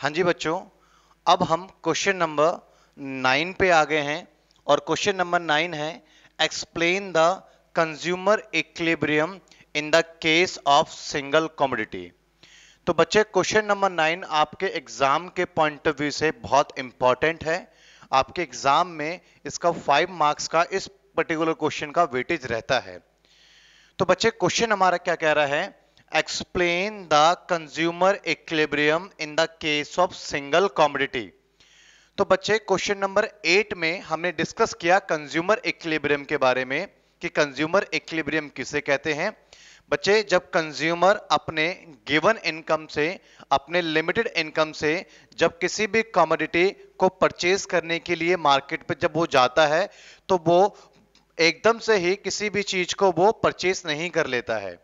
हाँ जी बच्चों अब हम क्वेश्चन नंबर नाइन पे आ गए हैं और क्वेश्चन नंबर नाइन है explain the consumer equilibrium in the case of single commodity तो बच्चे क्वेश्चन नंबर नाइन आपके एग्जाम के पॉइंट ऑफ व्यू से बहुत इंपॉर्टेंट है आपके एग्जाम में इसका फाइव मार्क्स का इस पर्टिकुलर क्वेश्चन का वेटेज रहता है तो बच्चे क्वेश्चन हमारा क्या कह रहा है explain the consumer equilibrium in the case of single commodity तो बच्चे क्वेश्चन नंबर एट में हमने डिस्कस किया कंज्यूमर इक्लेब्रियम के बारे में कि कंज्यूमर इक्लेब्रियम किसे कहते हैं बच्चे जब कंज्यूमर अपने गिवन इनकम से अपने लिमिटेड इनकम से जब किसी भी कॉमोडिटी को परचेज करने के लिए मार्केट पर जब वो जाता है तो वो एकदम से ही किसी भी चीज को वो परचेज नहीं कर लेता है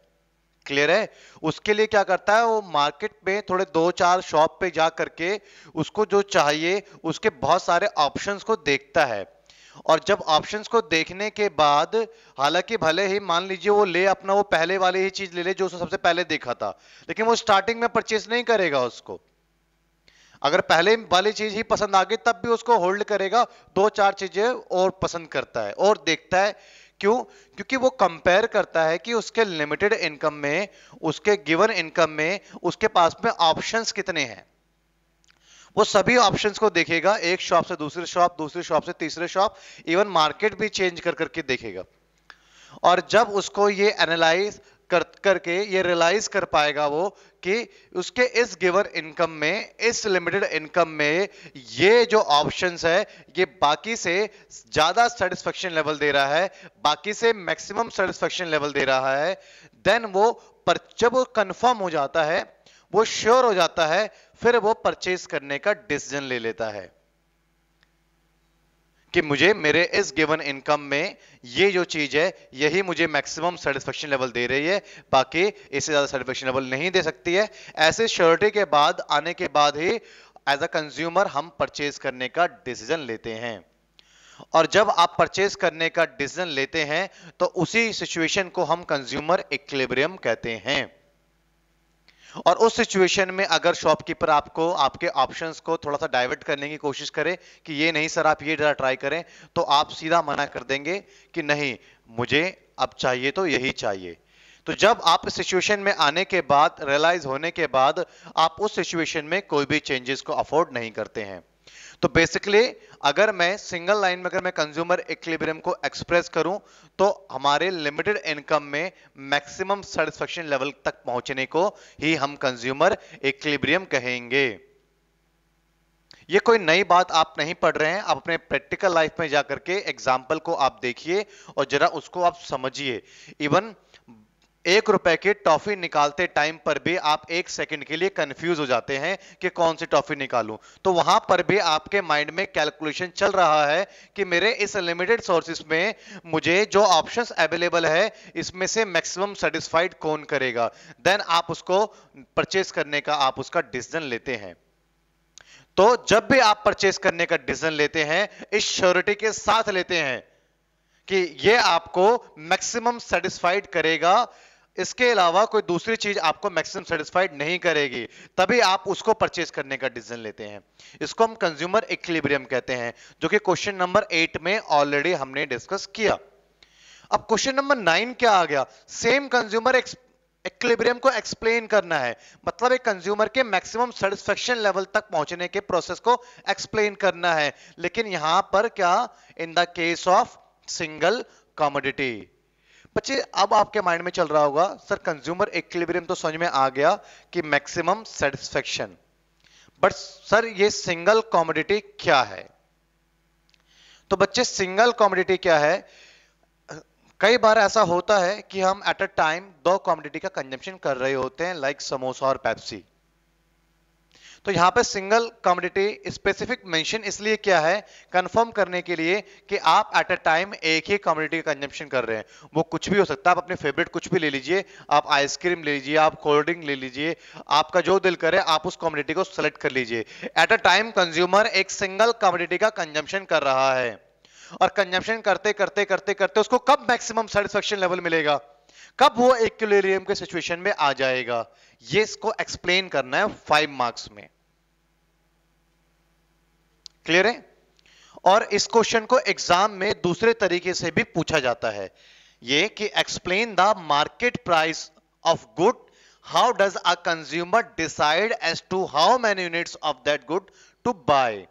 क्लियर है उसके लिए क्या करता है वो मार्केट में थोड़े दो चार शॉप पे जा करके उसको जो चाहिए उसके बहुत सारे ऑप्शंस को देखता है और जब ऑप्शंस को देखने के बाद हालांकि भले ही मान लीजिए वो ले अपना वो पहले वाले ही चीज ले ले जो उसने सबसे पहले देखा था लेकिन वो स्टार्टिंग में परचेस नहीं करेगा उसको अगर पहले वाली चीज ही पसंद आ गई तब भी उसको होल्ड करेगा दो चार चीजें और पसंद करता है और देखता है क्यों क्योंकि वो कंपेयर करता है कि उसके लिमिटेड इनकम में उसके गिवन इनकम में उसके पास में ऑप्शंस कितने हैं वो सभी ऑप्शंस को देखेगा एक शॉप से दूसरे शॉप दूसरे शॉप से तीसरे शॉप इवन मार्केट भी चेंज कर करके देखेगा और जब उसको ये एनालाइज कर करके ये रियलाइज कर पाएगा वो कि उसके इस गिवन इनकम में इस लिमिटेड इनकम में ये जो ऑप्शंस है ये बाकी से ज़्यादा सेटिस्फेक्शन लेवल दे रहा है बाकी से मैक्सिमम सेटिस्फेक्शन लेवल दे रहा है देन वो पर जब वो कन्फर्म हो जाता है वो श्योर हो जाता है फिर वो परचेज करने का डिसीजन ले लेता है कि मुझे मेरे इस गिवन इनकम में ये जो चीज़ है यही मुझे मैक्सिमम सेटिस्फेक्शन लेवल दे रही है बाकी इससे ज़्यादा सेटिस्फेक्शन लेवल नहीं दे सकती है ऐसे श्योरिटी के बाद आने के बाद ही एज अ कंज्यूमर हम परचेज करने का डिसीजन लेते हैं और जब आप परचेज करने का डिसीजन लेते हैं तो उसी सिचुएशन को हम कंज्यूमर इक्लेबरियम कहते हैं और उस सिचुएशन में अगर शॉपकीपर आपको आपके ऑप्शंस को थोड़ा सा डाइवर्ट करने की कोशिश करे कि ये नहीं सर आप ये जरा ट्राई करें तो आप सीधा मना कर देंगे कि नहीं मुझे अब चाहिए तो यही चाहिए तो जब आप सिचुएशन में आने के बाद रियलाइज होने के बाद आप उस सिचुएशन में कोई भी चेंजेस को अफोर्ड नहीं करते हैं तो बेसिकली अगर मैं सिंगल लाइन में अगर मैं कंज्यूमर इक्लिब्रियम को एक्सप्रेस करूं तो हमारे लिमिटेड इनकम में मैक्सिमम सेटिस्फेक्शन लेवल तक पहुंचने को ही हम कंज्यूमर इक्लिब्रियम कहेंगे ये कोई नई बात आप नहीं पढ़ रहे हैं आप अपने प्रैक्टिकल लाइफ में जाकर के एग्जाम्पल को आप देखिए और जरा उसको आप समझिए इवन एक रुपए की टॉफी निकालते टाइम पर भी आप एक सेकंड के लिए कंफ्यूज हो जाते हैं कि कौन सी टॉफी निकालूं तो वहां पर भी आपके माइंड में कैलकुलेशन चल रहा है कि मेरे इस लिमिटेड सोर्सेस में मुझे जो ऑप्शंस अवेलेबल है इसमें से मैक्सिमम सेटिस्फाइड कौन करेगा देन आप उसको परचेस करने का आप उसका डिसीजन लेते हैं तो जब भी आप परचेस करने का डिसीजन लेते हैं इस श्योरिटी के साथ लेते हैं कि ये आपको मैक्सिमम सेटिस्फाइड करेगा इसके अलावा कोई दूसरी चीज आपको मैक्सिमम सेटिस्फाइड नहीं करेगी तभी आप उसको परचेज करने का डिसीजन लेते हैं इसको हम कंज्यूमर इक्लिब्रियम कहते हैं जो कि क्वेश्चन नंबर एट में ऑलरेडी हमने डिस्कस किया अब क्वेश्चन नंबर नाइन क्या आ गया सेम कंज्यूमर इक्लिब्रियम को एक्सप्लेन करना है मतलब एक कंज्यूमर के मैक्सिमम सेटिस्फेक्शन लेवल तक पहुंचने के प्रोसेस को एक्सप्लेन करना है लेकिन यहां पर क्या in the case of single commodity बच्चे अब आपके माइंड में चल रहा होगा सर कंज्यूमर इक्विलिब्रियम तो समझ में आ गया कि मैक्सिमम सेटिस्फेक्शन बट सर ये सिंगल कॉमोडिटी क्या है तो बच्चे सिंगल कॉमोडिटी क्या है कई बार ऐसा होता है कि हम एट अ टाइम दो कॉमोडिटी का कंजप्शन कर रहे होते हैं लाइक समोसा और पैप्सी तो यहां पे सिंगल कमोडिटी स्पेसिफिक मेंशन इसलिए क्या है कंफर्म करने के लिए कि आप एट अ टाइम एक ही कमोडिटी का कंजम्पशन कर रहे हैं वो कुछ भी हो सकता है आप अपने फेवरेट कुछ भी ले लीजिए आप आइसक्रीम ले लीजिए आप कोल्ड ड्रिंक ले लीजिए आपका जो दिल करे आप उस कॉमोडिटी को सेलेक्ट कर लीजिए एट अ टाइम कंज्यूमर एक सिंगल कमोडिटी का कंजम्पशन कर रहा है और कंजम्पशन करते करते करते करते उसको कब मैक्सिमम सेटिस्फेक्शन लेवल मिलेगा कब वो इक्वेरियम के सिचुएशन में आ जाएगा ये इसको एक्सप्लेन करना है फाइव मार्क्स में क्लियर है और इस क्वेश्चन को एग्जाम में दूसरे तरीके से भी पूछा जाता है ये कि explain the market price of good how does a consumer decide as to how many units of that good to buy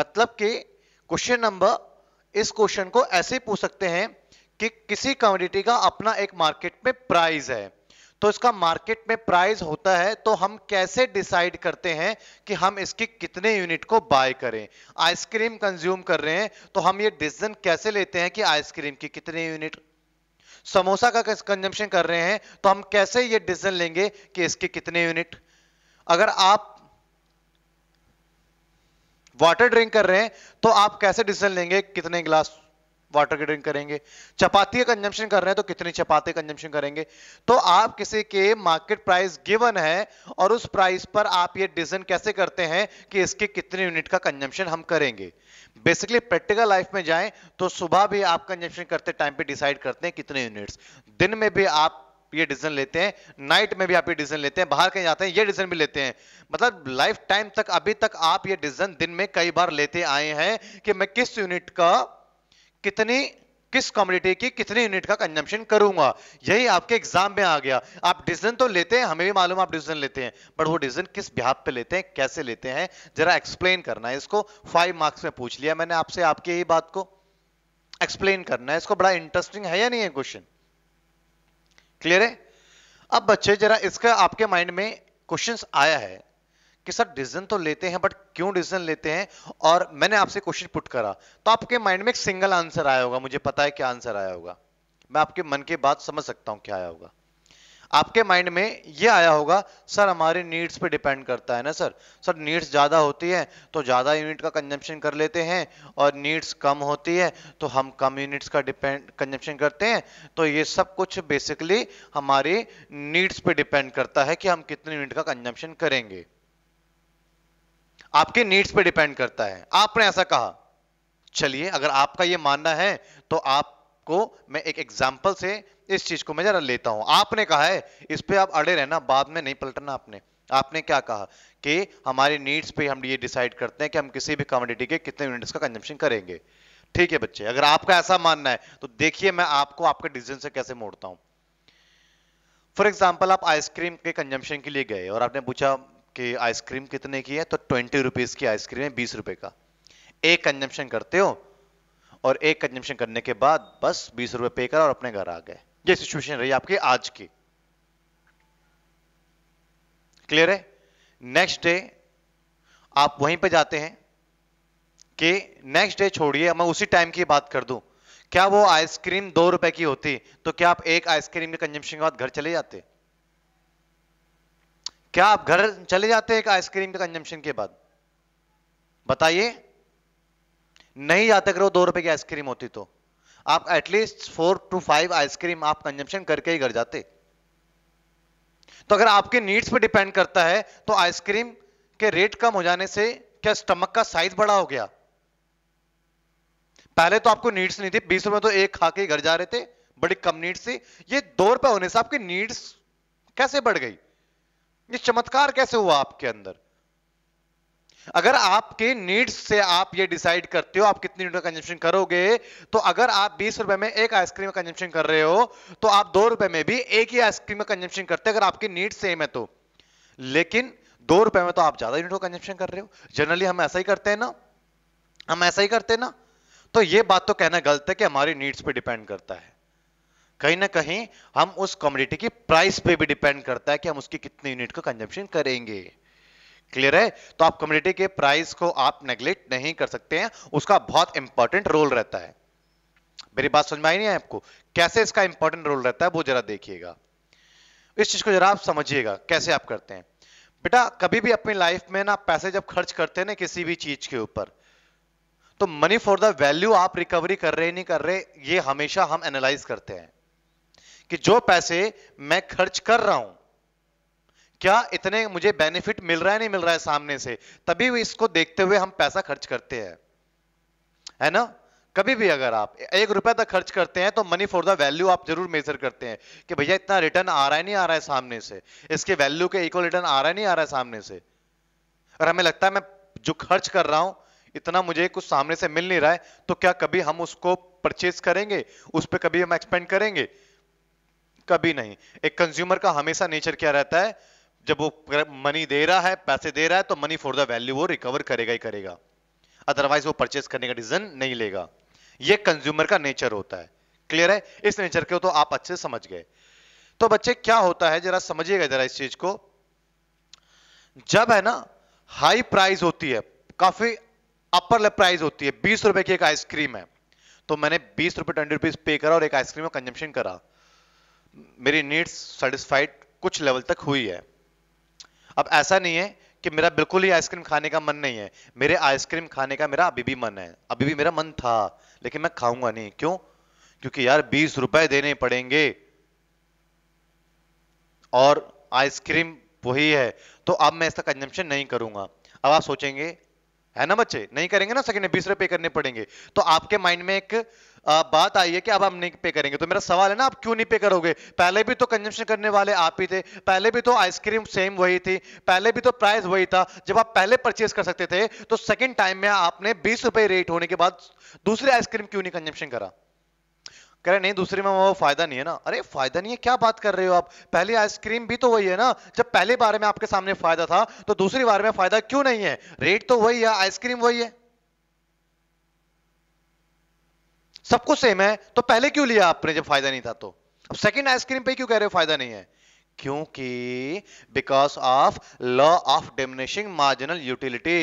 मतलब कि क्वेश्चन नंबर इस क्वेश्चन को ऐसे पूछ सकते हैं कि किसी कमोडिटी का अपना एक मार्केट में प्राइस है तो इसका मार्केट में प्राइस होता है तो हम कैसे डिसाइड करते हैं कि हम इसकी कितने यूनिट को बाय करें आइसक्रीम कंज्यूम कर रहे हैं तो हम ये डिसीजन कैसे लेते हैं कि आइसक्रीम की कितने यूनिट समोसा का कंजम्पशन कर रहे हैं तो हम कैसे ये डिसीजन लेंगे कि इसके कितने यूनिट अगर आप वाटर ड्रिंक कर रहे हैं तो आप कैसे डिसीजन लेंगे कितने गिलास वाटर की ड्रिंक करेंगे चपाती का कंजम्पशन कर रहे हैं तो कितनी चपाती कंजम्पशन करेंगे तो आप किसी के मार्केट प्राइस गिवन है और उस प्राइस पर आप ये डिसीजन कैसे करते हैं कि इसके कितने यूनिट का कंजम्पशन हम करेंगे बेसिकली प्रैक्टिकल लाइफ में जाएं तो सुबह भी आप कंजम्पशन करते टाइम पे डिसाइड करते हैं कितने यूनिट्स दिन में भी आप ये डिसीजन लेते हैं नाइट में भी आप ये डिसीजन लेते हैं बाहर कहीं जाते हैं ये डिसीजन भी लेते हैं मतलब लाइफ टाइम तक अभी तक आप ये डिसीजन दिन में कई बार लेते आए हैं कि मैं किस यूनिट का कितने किस कम्युनिटी की कितने यूनिट का कंजम्पशन करूंगा यही आपके एग्जाम में आ गया आप डिसीजन तो लेते हैं हमें भी मालूम आप डिसीजन लेते हैं बट वो डिसीजन किस बिहाब पे लेते हैं कैसे लेते हैं जरा एक्सप्लेन करना है इसको फाइव मार्क्स में पूछ लिया मैंने आपसे आपके ही बात को एक्सप्लेन करना है इसको बड़ा इंटरेस्टिंग है या नहीं है क्वेश्चन क्लियर है अब बच्चे जरा इसका आपके माइंड में क्वेश्चन आया है कि सर डिसीजन तो लेते हैं बट क्यों डिसीजन लेते हैं और मैंने आपसे क्वेश्चन पुट करा तो आपके माइंड में एक सिंगल आंसर आया होगा मुझे पता है क्या आंसर आया होगा मैं आपके मन के बात समझ सकता हूं क्या आया होगा आपके माइंड में ये आया होगा सर हमारे नीड्स पे डिपेंड करता है ना सर सर नीड्स ज़्यादा होती है तो ज़्यादा यूनिट का कंजम्पशन कर लेते हैं और नीड्स कम होती है तो हम कम यूनिट्स का डिपेंड कंजम्पशन करते हैं तो ये सब कुछ बेसिकली हमारे नीड्स पे डिपेंड करता है कि हम कितने यूनिट का कंजम्पशन करेंगे आपके नीड्स पे डिपेंड करता है आपने ऐसा कहा चलिए अगर आपका ये मानना है तो आपको मैं एक एग्जाम्पल से इस चीज को मैं जरा लेता हूं आपने कहा है इस पर आप अड़े रहना बाद में नहीं पलटना आपने आपने क्या कहा कि हमारे नीड्स पे हम ये डिसाइड करते हैं कि हम किसी भी कम्युनिटी के कितने यूनिट्स का कंजम्पशन करेंगे ठीक है बच्चे अगर आपका ऐसा मानना है तो देखिए मैं आपको आपके डिसीजन से कैसे मोड़ता हूं फॉर एग्जाम्पल आप आइसक्रीम के कंजम्पशन के लिए गए और आपने पूछा कि आइसक्रीम कितने की है तो ट्वेंटी रुपीज की आइसक्रीम है बीस रुपए का एक कंजम्पशन करते हो और एक कंजम्पशन करने के बाद बस बीस रुपए पे कर और अपने घर आ गए ये सिचुएशन रही आपकी आज की क्लियर है नेक्स्ट डे आप वहीं पे जाते हैं कि नेक्स्ट डे छोड़िए मैं उसी टाइम की बात कर दूं क्या वो आइसक्रीम दो रुपए की होती तो क्या आप एक आइसक्रीम के कंजम्पशन के बाद घर चले जाते हैं? क्या आप घर चले जाते हैं आइसक्रीम के कंजम्पशन के बाद बताइए नहीं जाते करो दो रुपए की आइसक्रीम होती तो आप at least four two five ice cream आप कंजम्पशन करके ही घर जाते तो अगर आपके नीड्स पे डिपेंड करता है तो आइसक्रीम के रेट कम हो जाने से क्या स्टमक का साइज बड़ा हो गया पहले तो आपको नीड्स नहीं थी बीस रुपए तो एक खा के घर जा रहे थे बड़ी कम नीड्स थी ये दो रुपए होने से आपकी नीड्स कैसे बढ़ गई ये चमत्कार कैसे हुआ आपके अंदर अगर आपके नीड्स से आप ये डिसाइड करते हो आप कितनी यूनिट का कंजम्पशन करोगे तो अगर आप बीस रुपए में एक आइसक्रीम का कंजम्पशन कर रहे हो तो आप दो रुपए में भी एक ही आइसक्रीम का कंजम्पशन करते अगर आपकी नीड सेम है तो लेकिन दो रुपए में तो आप ज्यादा यूनिट का कंजम्पशन कर रहे हो जनरली हम ऐसा ही करते हैं ना हम ऐसा ही करते हैं ना तो ये बात तो कहना गलत है कि हमारी नीड्स पर डिपेंड करता है कहीं ना कहीं हम उस कॉमोडिटी की प्राइस पे भी डिपेंड करता है कि हम उसकी कितने यूनिट को कंजम्पशन करेंगे क्लियर है तो आप कम्युनिटी के प्राइस को आप नेग्लेक्ट नहीं कर सकते हैं उसका बहुत इंपॉर्टेंट रोल रहता है मेरी बात समझ में आई नहीं है आपको कैसे इसका इंपॉर्टेंट रोल रहता है वो जरा देखिएगा इस चीज को जरा आप समझिएगा कैसे आप करते हैं बेटा कभी भी अपनी लाइफ में ना पैसे जब खर्च करते हैं ना किसी भी चीज के ऊपर तो मनी फॉर द वैल्यू आप रिकवरी कर रहे नहीं कर रहे ये हमेशा हम एनालाइज करते हैं कि जो पैसे मैं खर्च कर रहा हूं क्या इतने मुझे बेनिफिट मिल रहा है नहीं मिल रहा है सामने से तभी इसको देखते हुए हम पैसा खर्च करते हैं है ना कभी भी अगर आप एक रुपया तक खर्च करते हैं तो मनी फॉर द वैल्यू आप जरूर मेजर करते हैं कि भैया इतना रिटर्न आ रहा है नहीं आ रहा है सामने से इसके वैल्यू के इक्वल रिटर्न आ रहा है नहीं आ रहा है सामने से और हमें लगता है मैं जो खर्च कर रहा हूं इतना मुझे कुछ सामने से मिल नहीं रहा है तो क्या कभी हम उसको परचेज करेंगे उस पर कभी हम एक्सपेंड करेंगे कभी नहीं एक कंज्यूमर का हमेशा नेचर क्या रहता है जब वो मनी दे रहा है पैसे दे रहा है तो मनी फॉर द वैल्यू वो रिकवर करेगा ही करेगा अदरवाइज वो परचेस करने का डिसीजन नहीं लेगा ये कंज्यूमर का नेचर होता है क्लियर है इस नेचर को तो आप अच्छे से समझ गए तो बच्चे क्या होता है जरा समझिएगा जरा इस चीज को जब है ना हाई प्राइस होती है काफी अपर प्राइस होती है बीस रुपए की एक आइसक्रीम है तो मैंने बीस रुपए ट्वेंटी रुपीज पे करा और एक आइसक्रीम का कंजम्पशन करा मेरी नीड्स सेटिस्फाइड कुछ लेवल तक हुई है अब ऐसा नहीं है कि मेरा बिल्कुल ही आइसक्रीम खाने का मन नहीं है मेरे आइसक्रीम खाने का मेरा अभी भी मन है अभी भी मेरा मन था लेकिन मैं खाऊंगा नहीं क्यों क्योंकि यार बीस रुपए देने पड़ेंगे और आइसक्रीम वही है तो अब मैं इसका कंजम्पशन नहीं करूंगा अब आप सोचेंगे है ना बच्चे नहीं करेंगे ना सेकंड बीस रुपए करने पड़ेंगे तो आपके माइंड में एक आ, बात आई है कि अब हम नहीं पे करेंगे तो मेरा सवाल है ना आप क्यों नहीं पे करोगे पहले भी तो कंजम्पशन करने वाले आप ही थे पहले भी तो आइसक्रीम सेम वही थी पहले भी तो प्राइस वही था जब आप पहले परचेज कर सकते थे तो सेकेंड टाइम में आपने बीस रुपए रेट होने के बाद दूसरी आइसक्रीम क्यों नहीं कंजम्पशन करा कह रहे नहीं दूसरे में वो फायदा नहीं है ना अरे फायदा नहीं है क्या बात कर रहे हो आप पहली आइसक्रीम भी तो वही है ना जब पहले बार में आपके सामने फायदा था तो दूसरी बार में फायदा क्यों नहीं है रेट तो वही है आइसक्रीम वही है सबको सेम है तो पहले क्यों लिया आपने जब फायदा नहीं था तो अब सेकंड आइसक्रीम पे क्यों कह रहे हो फायदा नहीं है क्योंकि because of law of diminishing marginal utility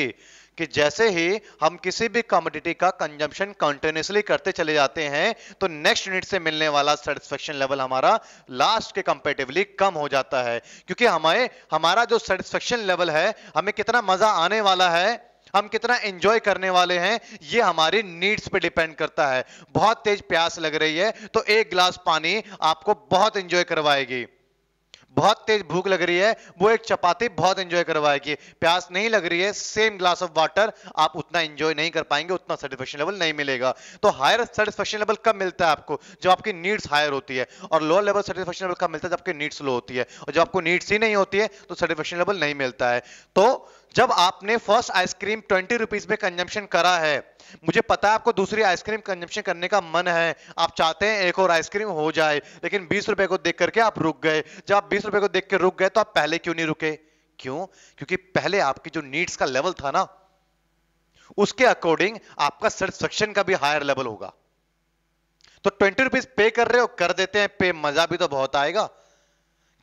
कि जैसे ही हम किसी भी कमोडिटी का कंजम्पशन कंटिन्यूसली करते चले जाते हैं तो नेक्स्ट यूनिट से मिलने वाला सेटिस्फेक्शन लेवल हमारा लास्ट के कंपेटिवली कम हो जाता है क्योंकि हमें हमारा जो सेटिस्फेक्शन लेवल है हमें कितना मजा आने वाला है हम कितना एंजॉय करने वाले हैं ये हमारी नीड्स पे डिपेंड करता है बहुत तेज प्यास लग रही है तो एक गिलास पानी आपको बहुत एंजॉय करवाएगी बहुत तेज भूख लग रही है वो एक चपाती बहुत एंजॉय करवाएगी प्यास नहीं लग रही है सेम ग्लास ऑफ वाटर आप उतना एंजॉय नहीं कर पाएंगे उतना सेटिस्फेक्शन लेवल नहीं मिलेगा तो हायर सेटिस्फेक्शन लेवल कब मिलता है आपको जब आपकी नीड्स हायर होती है और लोअर लेवल सेटिस्फेक्शन लेवल कब मिलता है जब आपकी नीड्स लो होती है और जब आपको नीड्स ही नहीं होती है तो सेटिस्फेक्शन लेवल नहीं मिलता है तो जब आपने फर्स्ट आइसक्रीम ट्वेंटी रुपीज में कंजम्पशन करा है मुझे पता है आपको दूसरी आइसक्रीम कंजम्पशन करने का मन है आप चाहते हैं एक और आइसक्रीम हो जाए लेकिन बीस रुपए को देख करके आप रुक गए जब आप बीस रुपए को देख के रुक गए तो आप पहले क्यों नहीं रुके क्यों क्योंकि पहले आपकी जो नीड्स का लेवल था ना उसके अकॉर्डिंग आपका सेटिस्फेक्शन का भी हायर लेवल होगा तो ट्वेंटी रुपीज पे कर रहे हो कर देते हैं पे मजा भी तो बहुत आएगा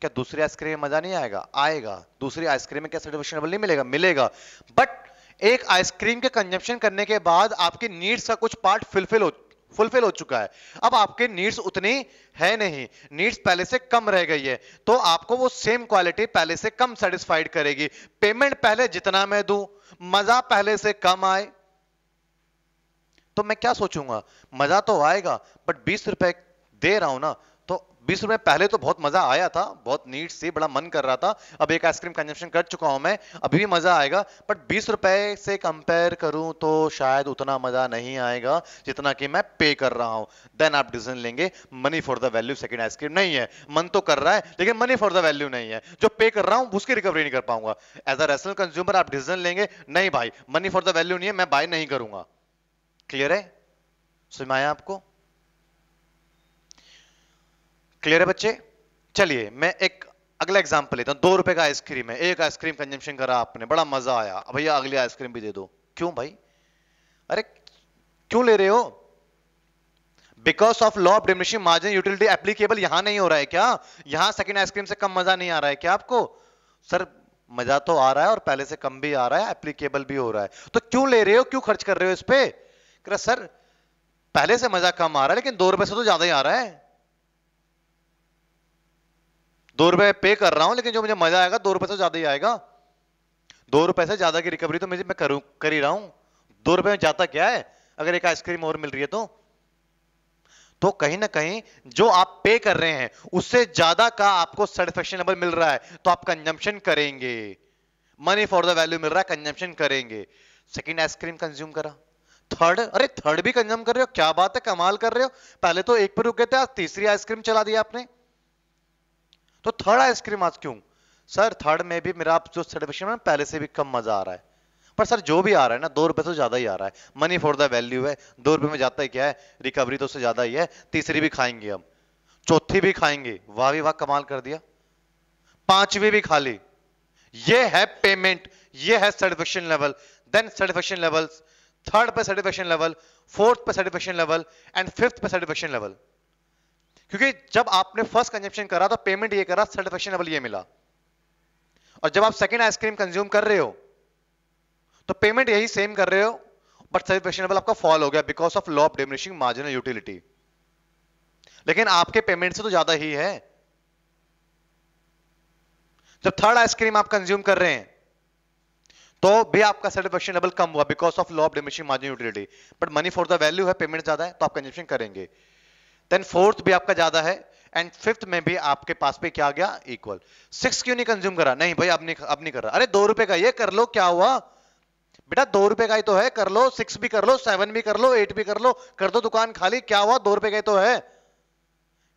क्या दूसरी आइसक्रीम में मजा नहीं आएगा आएगा दूसरी आइसक्रीम में क्या सेटिस्फेक्शन नहीं मिलेगा मिलेगा बट एक आइसक्रीम के कंजप्शन करने के बाद आपकी नीड्स का कुछ पार्ट फुलफिल हो फुलफिल हो चुका है अब आपके नीड्स उतनी है नहीं नीड्स पहले से कम रह गई है तो आपको वो सेम क्वालिटी पहले से कम सेटिस्फाइड करेगी पेमेंट पहले जितना मैं दू मजा पहले से कम आए तो मैं क्या सोचूंगा मजा तो आएगा बट बीस रुपए दे रहा हूं ना तो बीस रुपए पहले तो बहुत मजा आया था बहुत नीट से बड़ा मन कर रहा था अब एक आइसक्रीम कंजप्शन कर चुका हूं मैं अभी भी मजा आएगा बट बीस रुपए से कंपेयर करूं तो शायद उतना मजा नहीं आएगा जितना कि मैं पे कर रहा हूं देन आप डिसीजन लेंगे money for the value second ice cream नहीं है मन तो कर रहा है लेकिन मनी फॉर द वैल्यू नहीं है जो पे कर रहा हूं उसकी रिकवरी नहीं कर पाऊंगा एज अ रेशनल कंज्यूमर आप डिसीजन लेंगे नहीं भाई मनी फॉर द वैल्यू नहीं है मैं बाय नहीं करूंगा क्लियर है सुनाया आपको क्लियर है बच्चे चलिए मैं एक अगला एग्जाम्पल लेता हूँ दो रुपए का आइसक्रीम है एक आइसक्रीम कंजम्पन करा आपने बड़ा मजा आया भैया अगली आइसक्रीम भी दे दो क्यों भाई अरे क्यों ले रहे हो because of law of diminishing margin utility applicable यहां नहीं हो रहा है क्या यहां सेकेंड आइसक्रीम से कम मजा नहीं आ रहा है क्या आपको सर मजा तो आ रहा है और पहले से कम भी आ रहा है एप्लीकेबल भी हो रहा है तो क्यों ले रहे हो क्यों खर्च कर रहे हो इस पर सर पहले से मजा कम आ रहा है लेकिन दो रुपए से तो ज्यादा ही आ रहा है दो रुपए पे कर रहा हूं लेकिन जो मुझे मजा आएगा दो रुपए से तो ज्यादा ही आएगा दो रुपए से ज्यादा की रिकवरी तो मुझे मैं करूं कर ही रहा हूं दो रुपए में जाता क्या है अगर एक आइसक्रीम और मिल रही है तो तो कहीं ना कहीं जो आप पे कर रहे हैं उससे ज्यादा का आपको सेटिस्फेक्शन नंबर मिल रहा है तो आप कंजम्पशन करेंगे मनी फॉर द वैल्यू मिल रहा है कंजम्पशन करेंगे सेकेंड आइसक्रीम कंज्यूम करा थर्ड अरे थर्ड भी कंज्यूम कर रहे हो क्या बात है कमाल कर रहे हो पहले तो एक पर रुक गए थे आज तीसरी आइसक्रीम चला दी आपने तो थर्ड आइसक्रीम आज क्यों सर थर्ड में भी मेरा जो सेटिस्फेक्शन है पहले से भी कम मजा आ रहा है पर सर जो भी आ रहा है ना दो रुपए से ज्यादा ही आ रहा है मनी फॉर द वैल्यू है दो रुपए में जाता है क्या है रिकवरी तो उससे ज्यादा ही है तीसरी भी खाएंगे हम चौथी भी खाएंगे वाह भी वाह कमाल कर दिया पांचवी भी खा ली ये है पेमेंट ये है satisfaction level then satisfaction level third पे सेटिस्फेक्शन लेवल फोर्थ पे सेटिस्फेक्शन लेवल एंड फिफ्थ पे सेटिस्फेक्शन लेवल क्योंकि जब आपने फर्स्ट कंजप्शन करा तो पेमेंट ये करा सेटिस्फेक्शन लेवल ये मिला और जब आप सेकेंड आइसक्रीम कंज्यूम कर रहे हो तो पेमेंट यही सेम कर रहे हो बट सेटिस्फेक्शन लेवल आपका फॉल हो गया because of law of diminishing marginal utility लेकिन आपके पेमेंट से तो ज्यादा ही है जब थर्ड आइसक्रीम आप कंज्यूम कर रहे हैं तो भी आपका सेटिस्फेक्शन लेवल कम हुआ because of law of diminishing margin utility but money for the value है पेमेंट ज्यादा है तो आप कंजप्शन करेंगे देन फोर्थ भी आपका ज्यादा है एंड फिफ्थ में भी आपके पास पे क्या आ गया इक्वल सिक्स क्यों नहीं कंज्यूम करा नहीं भाई अब नहीं अब नहीं कर रहा अरे दो रुपए का ये कर लो क्या हुआ बेटा दो रुपए का ही तो है कर लो सिक्स भी कर लो सेवन भी कर लो एट भी कर लो कर दो दुकान खाली क्या हुआ दो रुपए का ही तो है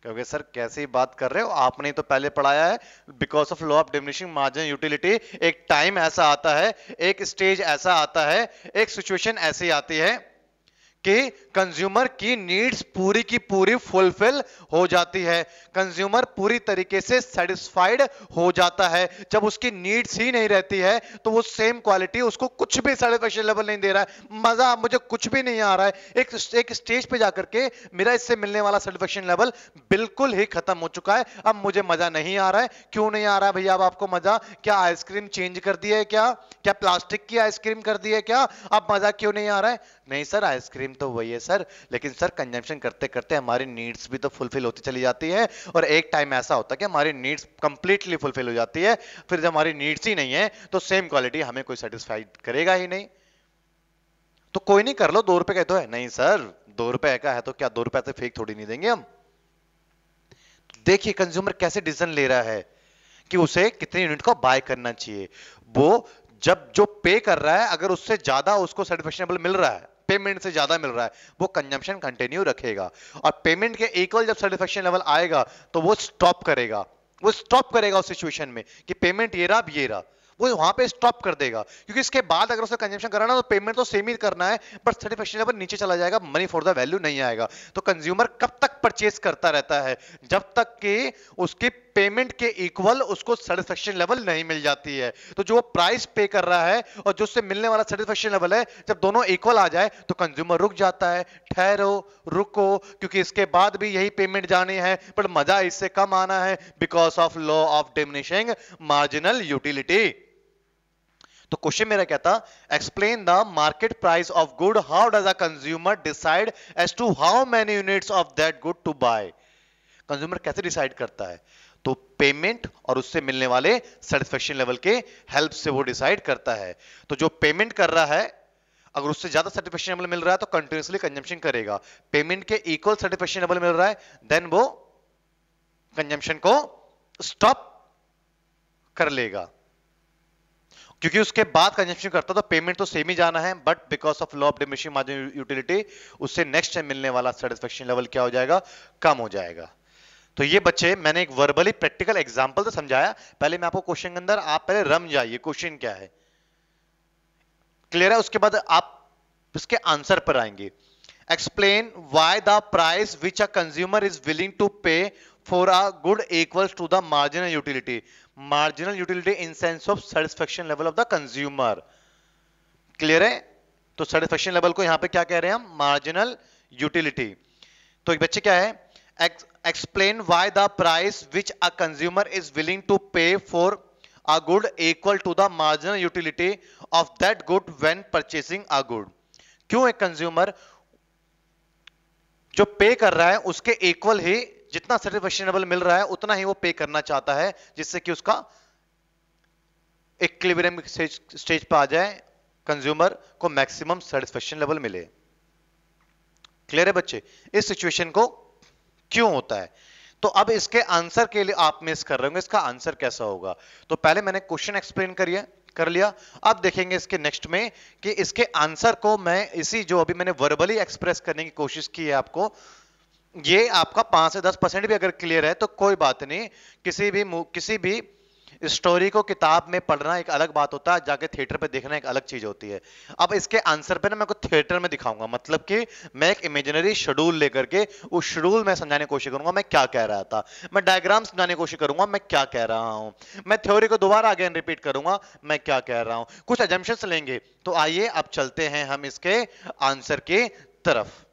क्योंकि सर कैसी बात कर रहे हो आपने तो पहले पढ़ाया है because of law of diminishing margin utility एक टाइम ऐसा आता है एक स्टेज ऐसा आता है एक सिचुएशन ऐसी आती है कि कंज्यूमर की नीड्स पूरी की पूरी फुलफिल हो जाती है कंज्यूमर पूरी तरीके से सेटिस्फाइड हो जाता है जब उसकी नीड्स ही नहीं रहती है तो वो सेम क्वालिटी उसको कुछ भी सेटिस्फेक्शन लेवल नहीं दे रहा है मजा मुझे कुछ भी नहीं आ रहा है एक एक स्टेज पे जाकर के मेरा इससे मिलने वाला सेटिस्फेक्शन लेवल बिल्कुल ही खत्म हो चुका है अब मुझे मजा नहीं आ रहा है क्यों नहीं आ रहा है भैया अब आपको मजा क्या आइसक्रीम चेंज कर दी है क्या क्या प्लास्टिक की आइसक्रीम कर दी है क्या अब मजा क्यों नहीं आ रहा है नहीं सर आइसक्रीम तो वही है सर लेकिन सर कंजम्पशन करते करते हमारी नीड्स भी तो फुलफिल होती चली जाती है और एक टाइम ऐसा होता है कि हमारी नीड्स कंप्लीटली फुलफिल हो जाती है फिर जब हमारी नीड्स ही नहीं है तो सेम क्वालिटी हमें कोई सेटिस्फाइड करेगा ही नहीं तो कोई नहीं कर लो दो रुपए का तो है नहीं सर दो रुपए का है तो क्या दो रुपए से फेक थोड़ी नहीं देंगे हम देखिए कंज्यूमर कैसे डिसीजन ले रहा है कि उसे कितने यूनिट को बाय करना चाहिए वो जब जो पे कर रहा है अगर उससे ज्यादा उसको सेटिस्फेक्शनेबल मिल रहा है पेमेंट से ज्यादा मिल रहा है वो कंजम्पशन कंटिन्यू रखेगा और पेमेंट के इक्वल जब सेटिस्फेक्शन लेवल आएगा तो वो स्टॉप करेगा वो स्टॉप करेगा उस सिचुएशन में कि पेमेंट ये रहा ये रहा वो वहां पे स्टॉप कर देगा क्योंकि इसके बाद अगर उसे कंजम्पशन कराना तो पेमेंट तो सेम ही करना है पर सेटिस्फेक्शन लेवल नीचे चला जाएगा मनी फॉर द वैल्यू नहीं आएगा तो कंज्यूमर कब तक परचेस करता रहता है जब तक कि उसकी पेमेंट के इक्वल उसको सेटिस्फेक्शन लेवल नहीं मिल जाती है तो जो वो प्राइस पे कर रहा है और जो उससे मिलने वाला सेटिस्फेक्शन लेवल है जब दोनों इक्वल आ जाए तो कंज्यूमर रुक जाता है ठहरो रुको क्योंकि इसके बाद भी यही पेमेंट जाने हैं पर मजा इससे कम आना है because of law of diminishing marginal utility तो क्वेश्चन मेरा क्या था explain the market price of good how does a consumer decide as to how many units of that good to buy consumer कैसे डिसाइड करता है तो पेमेंट और उससे मिलने वाले सेटिस्फेक्शन लेवल के हेल्प से वो डिसाइड करता है तो जो पेमेंट कर रहा है अगर उससे ज्यादा सर्टिफिकेशन लेवल मिल रहा है तो कंटिन्यूसली कंजम्पशन करेगा पेमेंट के इक्वल सेटिस्फेक्शन लेवल मिल रहा है देन वो कंजम्पशन को स्टॉप कर लेगा क्योंकि उसके बाद कंजम्पशन करता तो पेमेंट तो सेम ही जाना है but because of law of diminishing margin utility उससे नेक्स्ट टाइम मिलने वाला सेटिस्फेक्शन लेवल क्या हो जाएगा कम हो जाएगा तो ये बच्चे मैंने एक वर्बली प्रैक्टिकल एग्जाम्पल तो समझाया पहले मैं आपको क्वेश्चन के अंदर आप पहले रम जाइए क्वेश्चन क्या है क्लियर है उसके बाद आप इसके आंसर पर आएंगे explain why the price which a consumer is willing to pay for a good equals to the marginal utility marginal utility in sense of satisfaction level of the consumer clear है तो satisfaction level को यहां पे क्या कह रहे हैं हम मार्जिनल यूटिलिटी तो एक बच्चे क्या है explain explain why the price which a consumer is willing to pay for a good equal to the marginal utility of that good when purchasing a good क्यों एक कंज्यूमर जो पे कर रहा है उसके इक्वल ही जितना सेटिस्फेक्शनेबल मिल रहा है उतना ही वो पे करना चाहता है जिससे कि उसका एक स्टेज पर आ जाए कंज्यूमर को मैक्सिमम सेटिस्फेक्शन लेवल मिले क्लियर है बच्चे इस सिचुएशन को क्यों होता है तो अब इसके आंसर के लिए आप मिस कर रहे होंगे इसका आंसर कैसा होगा तो पहले मैंने क्वेश्चन एक्सप्लेन करिए कर लिया अब देखेंगे इसके नेक्स्ट में कि इसके आंसर को मैं इसी जो अभी मैंने वर्बली एक्सप्रेस करने की कोशिश की है आपको ये आपका पांच से दस परसेंट भी अगर क्लियर है तो कोई बात नहीं किसी भी किसी भी स्टोरी को किताब में पढ़ना एक अलग बात होता है जाके थिएटर पे देखना एक अलग चीज होती है अब इसके आंसर पे ना मैं को थिएटर में दिखाऊंगा मतलब कि मैं एक इमेजिनरी शेड्यूल लेकर के उस शेड्यूल में समझाने की कोशिश करूंगा मैं क्या कह रहा था मैं डायग्राम समझाने की कोशिश करूंगा मैं क्या कह रहा हूं मैं थ्योरी को दोबारा अगेन रिपीट करूंगा मैं क्या कह रहा हूं कुछ एजम्पन्स लेंगे तो आइए अब चलते हैं हम इसके आंसर की तरफ